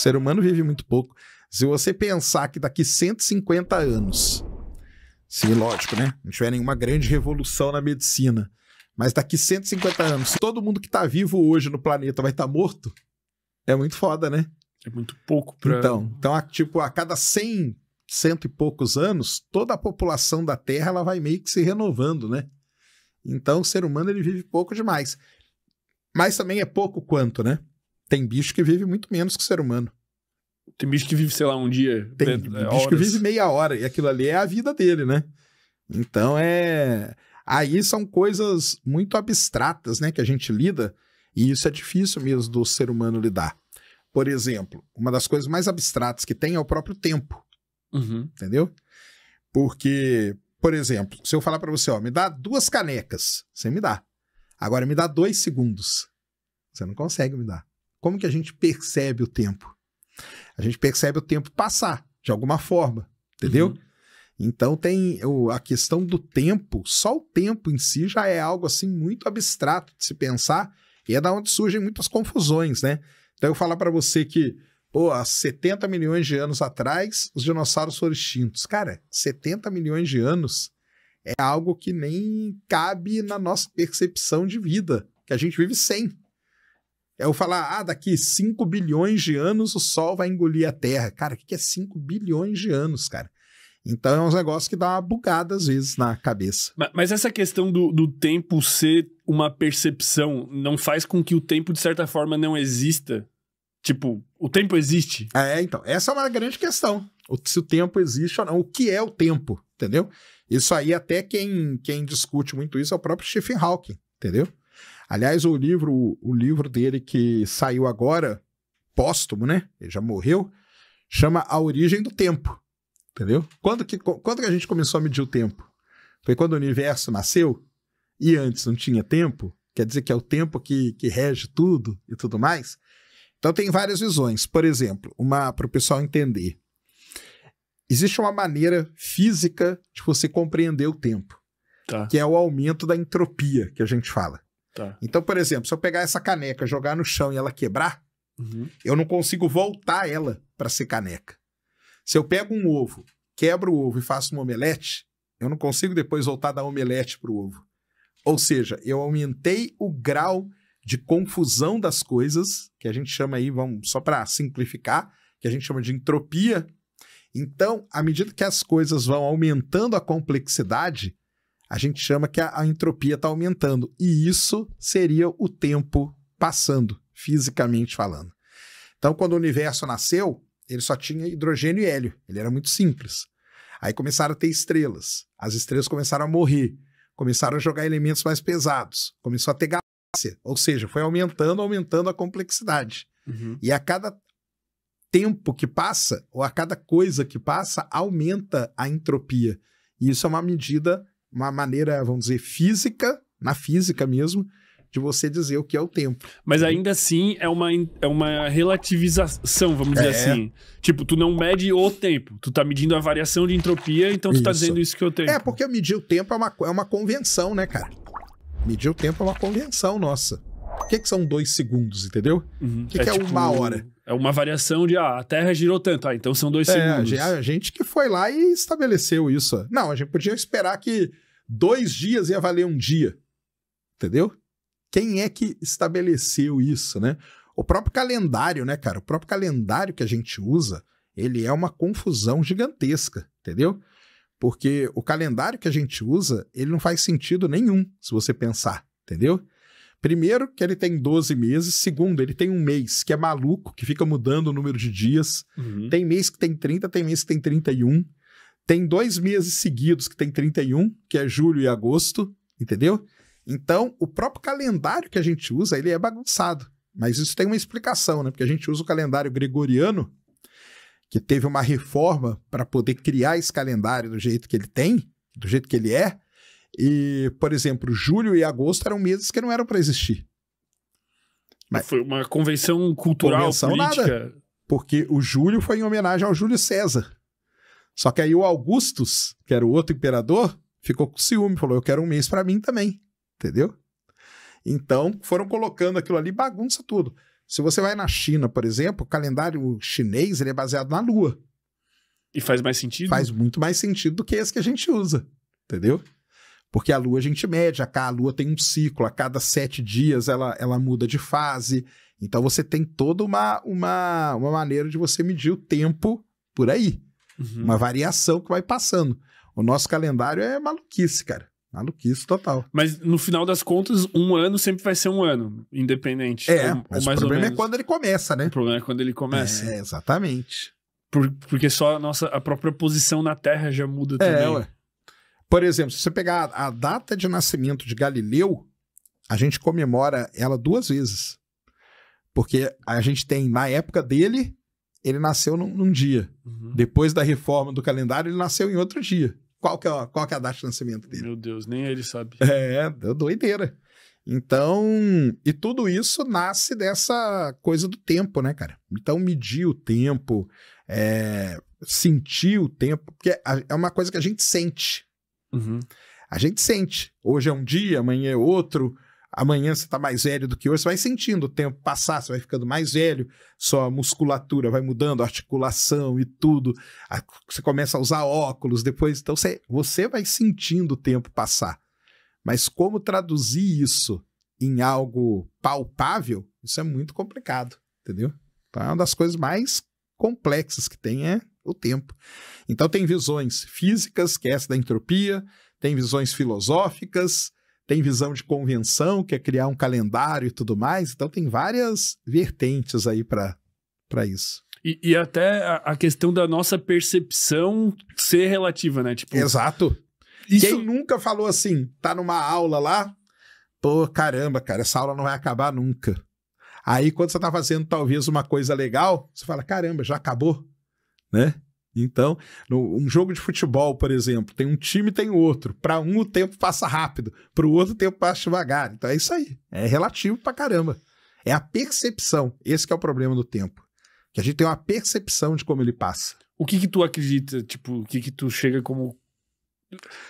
O ser humano vive muito pouco. Se você pensar que daqui 150 anos, se lógico, né? Não tiver nenhuma grande revolução na medicina, mas daqui 150 anos, todo mundo que está vivo hoje no planeta vai estar tá morto, é muito foda, né? É muito pouco pra... Então, então a, tipo, a cada 100, cento e poucos anos, toda a população da Terra ela vai meio que se renovando, né? Então o ser humano ele vive pouco demais. Mas também é pouco quanto, né? Tem bicho que vive muito menos que o ser humano. Tem bicho que vive, sei lá, um dia. Tem dentro, né, bicho horas. que vive meia hora. E aquilo ali é a vida dele, né? Então é. Aí são coisas muito abstratas, né? Que a gente lida. E isso é difícil mesmo do ser humano lidar. Por exemplo, uma das coisas mais abstratas que tem é o próprio tempo. Uhum. Entendeu? Porque, por exemplo, se eu falar para você, ó, me dá duas canecas, você me dá. Agora me dá dois segundos. Você não consegue me dar. Como que a gente percebe o tempo? A gente percebe o tempo passar, de alguma forma, entendeu? Uhum. Então tem o, a questão do tempo, só o tempo em si já é algo assim muito abstrato de se pensar, e é da onde surgem muitas confusões, né? Então eu falar para você que, pô, há 70 milhões de anos atrás os dinossauros foram extintos. Cara, 70 milhões de anos é algo que nem cabe na nossa percepção de vida, que a gente vive sem. É eu falar, ah, daqui 5 bilhões de anos o Sol vai engolir a Terra. Cara, o que é 5 bilhões de anos, cara? Então é um negócio que dá uma bugada às vezes na cabeça. Mas, essa questão do, do, tempo ser uma percepção não faz com que o tempo, de certa forma, não exista? Tipo, o tempo existe? É, então. Essa é uma grande questão. O, se o tempo existe ou não. O que é o tempo, entendeu? Isso aí, até quem, quem discute muito isso é o próprio Stephen Hawking, entendeu? Aliás, o livro, o livro dele que saiu agora, póstumo, né? Ele já morreu, chama A Origem do Tempo. Entendeu? Quando que, quando que a gente começou a medir o tempo? Foi quando o universo nasceu e antes não tinha tempo? Quer dizer que é o tempo que, que rege tudo e tudo mais? Então tem várias visões. Por exemplo, uma para o pessoal entender. Existe uma maneira física de você compreender o tempo, tá. que é o aumento da entropia que a gente fala. Tá. Então, por exemplo, se eu pegar essa caneca, jogar no chão e ela quebrar, uhum. eu não consigo voltar ela para ser caneca. Se eu pego um ovo, quebro o ovo e faço uma omelete, eu não consigo depois voltar da omelete para o ovo. Ou seja, eu aumentei o grau de confusão das coisas, que a gente chama aí, vamos só para simplificar, que a gente chama de entropia. Então, à medida que as coisas vão aumentando a complexidade, a gente chama que a, a entropia está aumentando. E isso seria o tempo passando, fisicamente falando. Então, quando o universo nasceu, ele só tinha hidrogênio e hélio. Ele era muito simples. Aí começaram a ter estrelas. As estrelas começaram a morrer. Começaram a jogar elementos mais pesados. Começou a ter galáxia. Ou seja, foi aumentando, aumentando a complexidade. Uhum. E a cada tempo que passa, ou a cada coisa que passa, aumenta a entropia. E isso é uma medida uma maneira, vamos dizer, física, na física mesmo, de você dizer o que é o tempo. Mas ainda assim é uma, é uma relativização, vamos dizer é. assim. Tipo, tu não mede o tempo, tu tá medindo a variação de entropia, então tu tá isso. tá dizendo isso que eu é tenho. É, porque medir o tempo é uma, é uma convenção, né, cara? Medir o tempo é uma convenção nossa. O que, que são dois segundos, entendeu? Uhum. O que, é, que é, é tipo... uma hora? É uma variação de, ah, a Terra girou tanto, ah, então são dois é, segundos. É a gente que foi lá e estabeleceu isso. Não, a gente podia esperar que dois dias ia valer um dia. Entendeu? Quem é que estabeleceu isso, né? O próprio calendário, né, cara? O próprio calendário que a gente usa, ele é uma confusão gigantesca, entendeu? Porque o calendário que a gente usa, ele não faz sentido nenhum, se você pensar, entendeu? Primeiro, que ele tem 12 meses. Segundo, ele tem um mês que é maluco, que fica mudando o número de dias. Uhum. Tem mês que tem 30, tem mês que tem 31. Tem dois meses seguidos que tem 31, que é julho e agosto, entendeu? Então, o próprio calendário que a gente usa, ele é bagunçado. Mas isso tem uma explicação, né? Porque a gente usa o calendário gregoriano, que teve uma reforma para poder criar esse calendário do jeito que ele tem, do jeito que ele é, e, por exemplo, julho e agosto eram meses que não eram para existir. Mas foi uma convenção cultural, convenção política. Nada, porque o julho foi em homenagem ao Júlio César. Só que aí o Augustus, que era o outro imperador, ficou com ciúme, falou: "Eu quero um mês para mim também". Entendeu? Então, foram colocando aquilo ali, bagunça tudo. Se você vai na China, por exemplo, o calendário chinês ele é baseado na lua. E faz mais sentido? Faz muito mais sentido do que esse que a gente usa, entendeu? Porque a Lua a gente mede, a Lua tem um ciclo, a cada sete dias ela, ela muda de fase. Então você tem toda uma, uma, uma maneira de você medir o tempo por aí. Uhum. Uma variação que vai passando. O nosso calendário é maluquice, cara. Maluquice total. Mas no final das contas, um ano sempre vai ser um ano, independente. É, ou, mas ou o problema é quando ele começa, né? O problema é quando ele começa. É, exatamente. Por, porque só a nossa a própria posição na Terra já muda é, também. Por exemplo, se você pegar a data de nascimento de Galileu, a gente comemora ela duas vezes. Porque a gente tem, na época dele, ele nasceu num, num dia. Uhum. Depois da reforma do calendário, ele nasceu em outro dia. Qual que, é, qual que é a data de nascimento dele? Meu Deus, nem ele sabe. É, deu doideira. Então, e tudo isso nasce dessa coisa do tempo, né, cara? Então, medir o tempo, é, sentir o tempo, porque é uma coisa que a gente sente. Uhum. A gente sente. Hoje é um dia, amanhã é outro. Amanhã você está mais velho do que hoje, você vai sentindo o tempo passar, você vai ficando mais velho, sua musculatura vai mudando, articulação e tudo. Você começa a usar óculos depois, então você, você vai sentindo o tempo passar. Mas como traduzir isso em algo palpável, isso é muito complicado, entendeu? Então é uma das coisas mais complexas que tem é o tempo. Então tem visões físicas, que é essa da entropia, tem visões filosóficas, tem visão de convenção, que é criar um calendário e tudo mais. Então tem várias vertentes aí para isso. E, e até a, a, questão da nossa percepção ser relativa, né? Tipo, Exato. Isso... Quem nunca falou assim, tá numa aula lá, pô, caramba, cara, essa aula não vai acabar nunca. Aí quando você tá fazendo talvez uma coisa legal, você fala, caramba, já acabou? né? Então, um jogo de futebol, por exemplo, tem um time e tem outro. Para um, o tempo passa rápido, para o outro, o tempo passa devagar. Então é isso aí. É relativo pra caramba. É a percepção. Esse que é o problema do tempo. Que a gente tem uma percepção de como ele passa. O que que tu acredita? Tipo, o que que tu chega como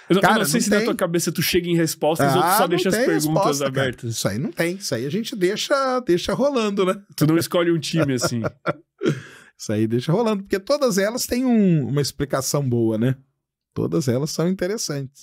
eu não, eu não sei não se tem. na tua cabeça tu chega em respostas, ah, os outros só ah, deixam as perguntas resposta, abertas. Cara. Isso aí não tem, isso aí a gente deixa, deixa rolando, né? Tu não escolhe um time assim. Isso aí deixa rolando, porque todas elas têm um, uma explicação boa, né? Todas elas são interessantes.